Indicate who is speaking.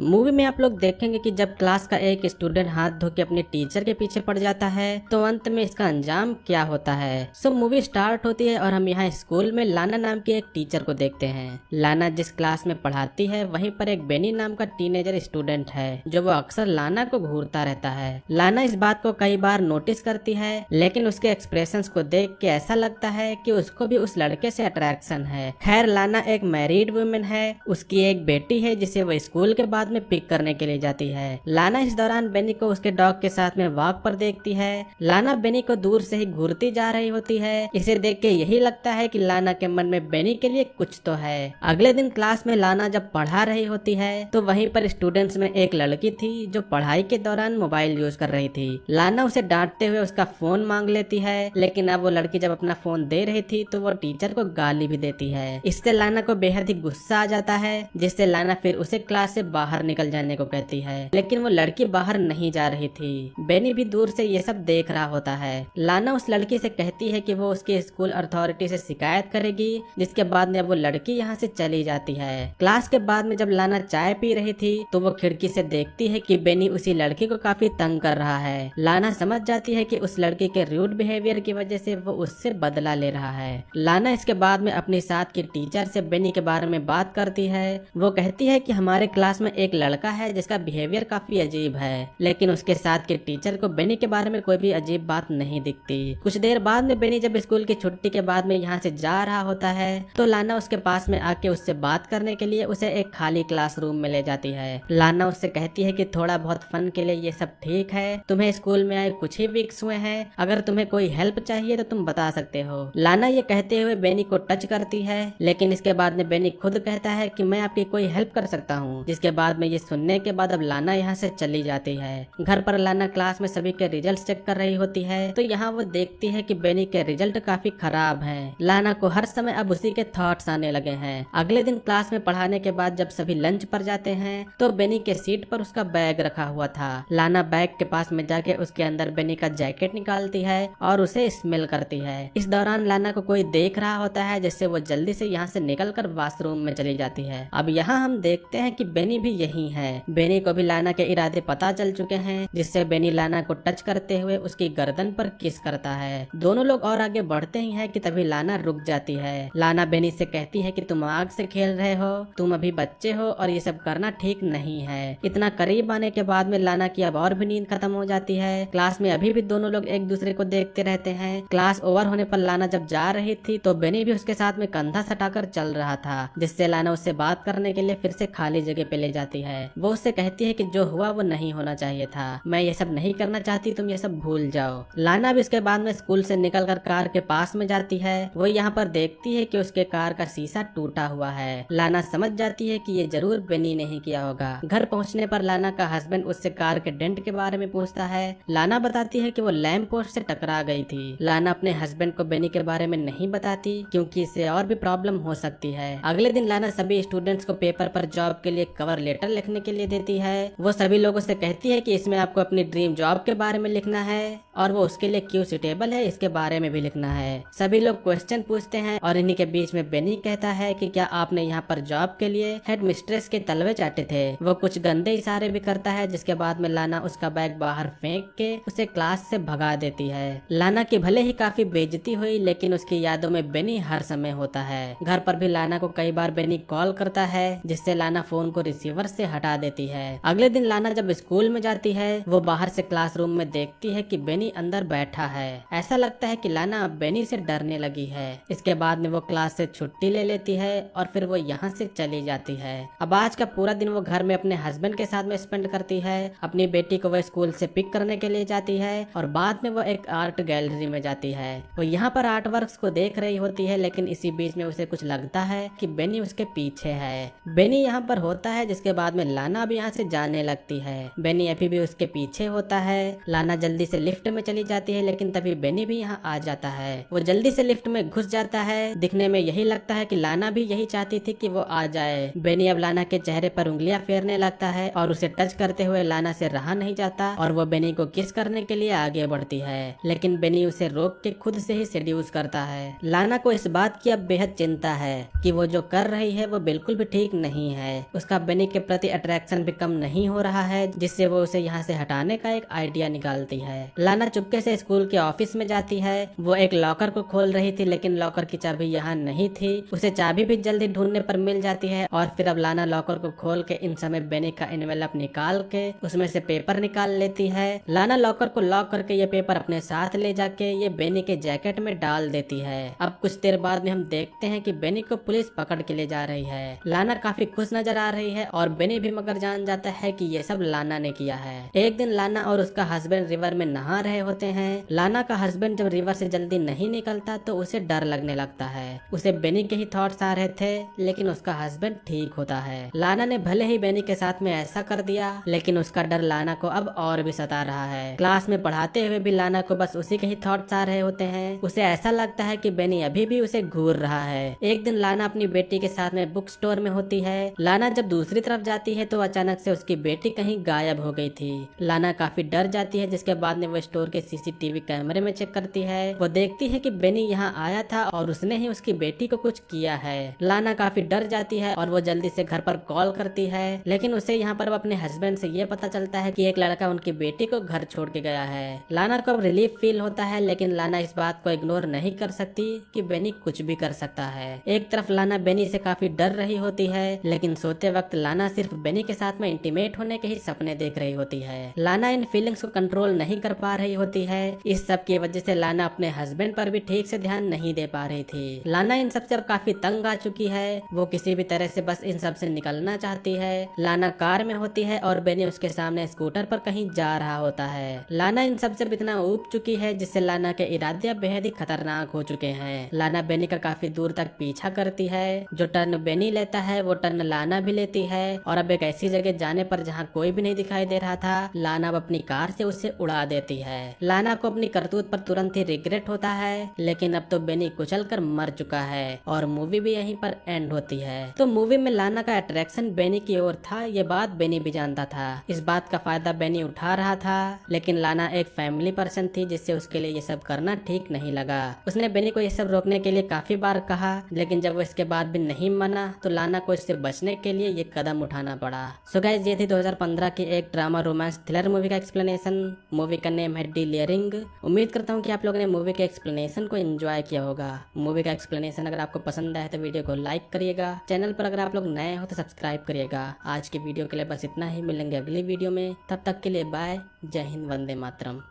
Speaker 1: Movie में आप लोग देखेंगे कि जब क्लास का एक स्टूडेंट हाथ धो के अपने टीचर के पीछे पड़ जाता है तो अंत में इसका अंजाम क्या होता है सो मूवी स्टार्ट होती है और हम यहाँ स्कूल में लाना नाम की एक टीचर को देखते हैं लाना जिस क्लास में पढ़ाती है वहीं पर एक बेनी नाम का टीनेजर स्टूडेंट है जो वो अक्सर लाना को घूरता रहता है लाना इस बात को कई बार नोटिस करती है लेकिन उसके एक्सप्रेशन को देख के ऐसा लगता है की उसको भी उस लड़के से अट्रैक्शन है खैर लाना एक मैरिड वुमेन है उसकी एक बेटी है जिसे वो स्कूल के बाद बाद में पिक करने के लिए जाती है लाना इस दौरान बेनी को उसके डॉग के साथ में वॉक पर देखती है लाना बेनी को दूर से ही घूरती जा रही होती है इसे देख के यही लगता है कि लाना के मन में बेनी के लिए कुछ तो है अगले दिन क्लास में लाना जब पढ़ा रही होती है तो वहीं पर स्टूडेंट्स में एक लड़की थी जो पढ़ाई के दौरान मोबाइल यूज कर रही थी लाना उसे डांटते हुए उसका फोन मांग लेती है लेकिन अब वो लड़की जब अपना फोन दे रही थी तो वो टीचर को गाली भी देती है इससे लाना को बेहद ही गुस्सा आ जाता है जिससे लाना फिर उसे क्लास से बाहर बाहर निकल जाने को कहती है लेकिन वो लड़की बाहर नहीं जा रही थी बेनी भी दूर से ये सब देख रहा होता है लाना उस लड़की से कहती है कि वो उसके स्कूल अथॉरिटी से शिकायत करेगी जिसके बाद में वो लड़की यहाँ से चली जाती है क्लास के बाद में जब लाना चाय पी रही थी तो वो खिड़की से देखती है की बेनी उसी लड़की को काफी तंग कर रहा है लाना समझ जाती है की उस लड़की के रूड बिहेवियर की वजह से वो उससे बदला ले रहा है लाना इसके बाद में अपने साथ की टीचर से बेनी के बारे में बात करती है वो कहती है कि हमारे क्लास में एक एक लड़का है जिसका बिहेवियर काफी अजीब है लेकिन उसके साथ के टीचर को बेनी के बारे में कोई भी अजीब बात नहीं दिखती कुछ देर बाद में बेनी जब स्कूल की छुट्टी के बाद में यहाँ से जा रहा होता है तो लाना उसके पास में आके उससे बात करने के लिए उसे एक खाली क्लास में ले जाती है लाना उससे कहती है की थोड़ा बहुत फन के लिए ये सब ठीक है तुम्हे स्कूल में आए कुछ ही वीक्स हुए हैं अगर तुम्हें कोई हेल्प चाहिए तो तुम बता सकते हो लाना ये कहते हुए बेनी को टच करती है लेकिन इसके बाद में बेनी खुद कहता है कि मैं आपकी कोई हेल्प कर सकता हूँ जिसके बाद में ये सुनने के बाद अब लाना यहाँ से चली जाती है घर पर लाना क्लास में सभी के रिजल्ट चेक कर रही होती है तो यहाँ वो देखती है कि बेनी के रिजल्ट काफी खराब हैं। लाना को हर समय अब उसी के थॉट्स आने लगे हैं अगले दिन क्लास में पढ़ाने के बाद जब सभी लंच पर जाते हैं तो बेनी के सीट पर उसका बैग रखा हुआ था लाना बैग के पास में जाके उसके अंदर बेनी का जैकेट निकालती है और उसे स्मेल करती है इस दौरान लाना को कोई देख रहा होता है जिससे वो जल्दी से यहाँ से निकल कर वॉशरूम में चली जाती है अब यहाँ हम देखते हैं कि बेनी भी यही नहीं है बेनी को भी लाना के इरादे पता चल चुके हैं जिससे बेनी लाना को टच करते हुए उसकी गर्दन पर किस करता है दोनों लोग और आगे बढ़ते ही है की तभी लाना रुक जाती है लाना बेनी से कहती है की तुम आग से खेल रहे हो तुम अभी बच्चे हो और ये सब करना ठीक नहीं है इतना करीब आने के बाद में लाना की अब और भी नींद खत्म हो जाती है क्लास में अभी भी दोनों लोग एक दूसरे को देखते रहते हैं क्लास ओवर होने पर लाना जब जा रही थी तो बेनी भी उसके साथ में कंधा सटाकर चल रहा था जिससे लाना उससे बात करने के लिए फिर से खाली जगह पे ले जाती जाती है वो उससे कहती है कि जो हुआ वो नहीं होना चाहिए था मैं ये सब नहीं करना चाहती तुम ये सब भूल जाओ लाना भी उसके बाद में स्कूल से निकल कर कार के पास में जाती है वो यहाँ पर देखती है कि उसके कार का शीशा टूटा हुआ है लाना समझ जाती है कि ये जरूर बेनी नहीं किया होगा घर पहुँचने पर लाना का हस्बैंड उससे कार के डेंट के बारे में पूछता है लाना बताती है कि वो लैम्प पोस्ट से टकरा गई थी लाना अपने हस्बैंड को बेनी के बारे में नहीं बताती क्योंकि इससे और भी प्रॉब्लम हो सकती है अगले दिन लाना सभी स्टूडेंट्स को पेपर पर जॉब के लिए कवर लेटर लेटर लिखने के लिए देती है वो सभी लोगों से कहती है कि इसमें आपको अपनी ड्रीम जॉब के बारे में लिखना है और वो उसके लिए क्यों सुटेबल है इसके बारे में भी लिखना है सभी लोग क्वेश्चन पूछते हैं और इन्हीं के बीच में बेनी कहता है कि क्या आपने यहाँ पर जॉब के लिए हेड मिस्ट्रेस के तलवे चाटे थे वो कुछ गंदे इशारे भी करता है जिसके बाद में लाना उसका बैग बाहर फेंक के उसे क्लास से भगा देती है लाना की भले ही काफी बेजती हुई लेकिन उसकी यादों में बेनी हर समय होता है घर पर भी लाना को कई बार बेनी कॉल करता है जिससे लाना फोन को रिसीवर से हटा देती है अगले दिन लाना जब स्कूल में जाती है वो बाहर से क्लासरूम में देखती है कि बेनी अंदर बैठा है ऐसा लगता है कि लाना अब बेनी से डरने लगी है इसके बाद में वो क्लास से छुट्टी ले लेती है और फिर वो यहाँ से चली जाती है अब आज का पूरा दिन वो घर में अपने हस्बैंड के साथ में स्पेंड करती है अपनी बेटी को वो स्कूल से पिक करने के लिए जाती है और बाद में वो एक आर्ट गैलरी में जाती है वो यहाँ पर आर्ट वर्क को देख रही होती है लेकिन इसी बीच में उसे कुछ लगता है की बेनी उसके पीछे है बेनी यहाँ पर होता है जिसके बाद में लाना अब यहाँ से जाने लगती है बेनी अभी भी उसके पीछे होता है लाना जल्दी से लिफ्ट में चली जाती है लेकिन तभी बेनी भी यहाँ आ जाता है वो जल्दी से लिफ्ट में घुस जाता है दिखने में यही लगता है की लाना भी यही चाहती थी की वो आ जाए बेनी अब लाना के चेहरे पर उंगलियां फेरने लगता है और उसे टच करते हुए लाना से रहा नहीं जाता और वो बेनी को किस करने के लिए आगे बढ़ती है लेकिन बेनी उसे रोक के खुद से ही सेड्यूस करता है लाना को इस बात की अब बेहद चिंता है कि वो जो कर रही है वो बिल्कुल भी ठीक नहीं है उसका बेनी के प्रति अट्रैक्शन भी कम नहीं हो रहा है जिससे वो उसे यहाँ से हटाने का एक आइडिया निकालती है लाना चुपके से स्कूल के ऑफिस में जाती है वो एक लॉकर को खोल रही थी लेकिन लॉकर की चाबी यहाँ नहीं थी उसे चाबी भी जल्दी ढूंढने पर मिल जाती है और फिर अब लाना लॉकर को खोल के इन समय बेनी का इन्वेलप निकाल के उसमें से पेपर निकाल लेती है लाना लॉकर को लॉक करके ये पेपर अपने साथ ले जाके ये बेनी के जैकेट में डाल देती है अब कुछ देर बाद में हम देखते हैं कि बेनी को पुलिस पकड़ के ले जा रही है लाना काफी खुश नजर आ रही है और बेनी भी मगर जान जाता है कि ये सब लाना ने किया है एक दिन लाना और उसका हस्बैंड रिवर में नहा रहे होते हैं लाना का हस्बैंड जब रिवर से जल्दी नहीं निकलता तो उसे डर लगने लगता है उसे बेनी के ही थॉट्स आ रहे थे लेकिन उसका हस्बैंड ठीक होता है लाना ने भले ही बेनी के साथ में ऐसा कर दिया लेकिन उसका डर लाना को अब और भी सता रहा है क्लास में पढ़ाते हुए भी लाना को बस उसी के ही थॉट्स आ रहे होते हैं उसे ऐसा लगता है की बेनी अभी भी उसे घूर रहा है एक दिन लाना अपनी बेटी के साथ में बुक स्टोर में होती है लाना जब दूसरी तरफ जाती है तो अचानक से उसकी बेटी कहीं गायब हो गई थी लाना काफी डर जाती है जिसके बाद में वो स्टोर के सीसीटीवी कैमरे में चेक करती है वो देखती है की बेनी यहाँ आया था और उसने ही उसकी बेटी को कुछ किया है लाना काफी डर जाती है और वो जल्दी से घर पर कॉल करती है लेकिन उसे यहाँ पर अपने हस्बैंड से ये पता चलता है की एक लड़का उनकी बेटी को घर छोड़ के गया है लाना को अब रिलीफ फील होता है लेकिन लाना इस बात को इग्नोर नहीं कर सकती की बेनी कुछ भी कर सकता है एक तरफ लाना बेनी से काफी डर रही होती है लेकिन सोते वक्त लाना सिर्फ बेनी के साथ में इंटीमेट होने के ही सपने देख रही होती है लाना इन फीलिंग्स को कंट्रोल नहीं कर पा रही होती है इस सब की वजह से लाना अपने हस्बैंड पर भी ठीक से ध्यान नहीं दे पा रही थी लाना इन सबसे अब काफी तंग आ चुकी है वो किसी भी तरह से बस इन सब से निकलना चाहती है लाना कार में होती है और बेनी उसके सामने स्कूटर पर कहीं जा रहा होता है लाना इन सबसे अब इतना ऊब चुकी है जिससे लाना के इरादे बेहद ही खतरनाक हो चुके हैं लाना बेनी का काफी दूर तक पीछा करती है जो टर्न बेनी लेता है वो टर्न लाना भी लेती है और अब एक ऐसी जगह जाने पर जहाँ कोई भी नहीं दिखाई दे रहा था लाना अब अपनी कार से उसे उड़ा देती है लाना को अपनी करतूत पर तुरंत ही रिग्रेट होता है लेकिन अब तो बेनी कुचल कर मर चुका है और मूवी भी यहीं पर एंड होती है तो मूवी में लाना का अट्रैक्शन बेनी की ओर था ये बात बेनी भी जानता था इस बात का फायदा बेनी उठा रहा था लेकिन लाना एक फैमिली पर्सन थी जिससे उसके लिए ये सब करना ठीक नहीं लगा उसने बेनी को ये सब रोकने के लिए काफी बार कहा लेकिन जब वो इसके बाद भी नहीं माना तो लाना को इससे बचने के लिए ये कदम उठा उठाना पड़ा सो गैस ये थी 2015 की एक ड्रामा रोमांस थ्रिलर मूवी का एक्सप्लेनेशन मूवी का नेम है डी उम्मीद करता हूँ कि आप लोगों ने मूवी के एक्सप्लेनेशन को एंजॉय किया होगा मूवी का एक्सप्लेनेशन अगर आपको पसंद आए तो वीडियो को लाइक करिएगा चैनल पर अगर आप लोग नए हो तो सब्सक्राइब करिएगा आज के वीडियो के लिए बस इतना ही मिलेंगे अगली वीडियो में तब तक के लिए बाय जय हिंद वंदे मातरम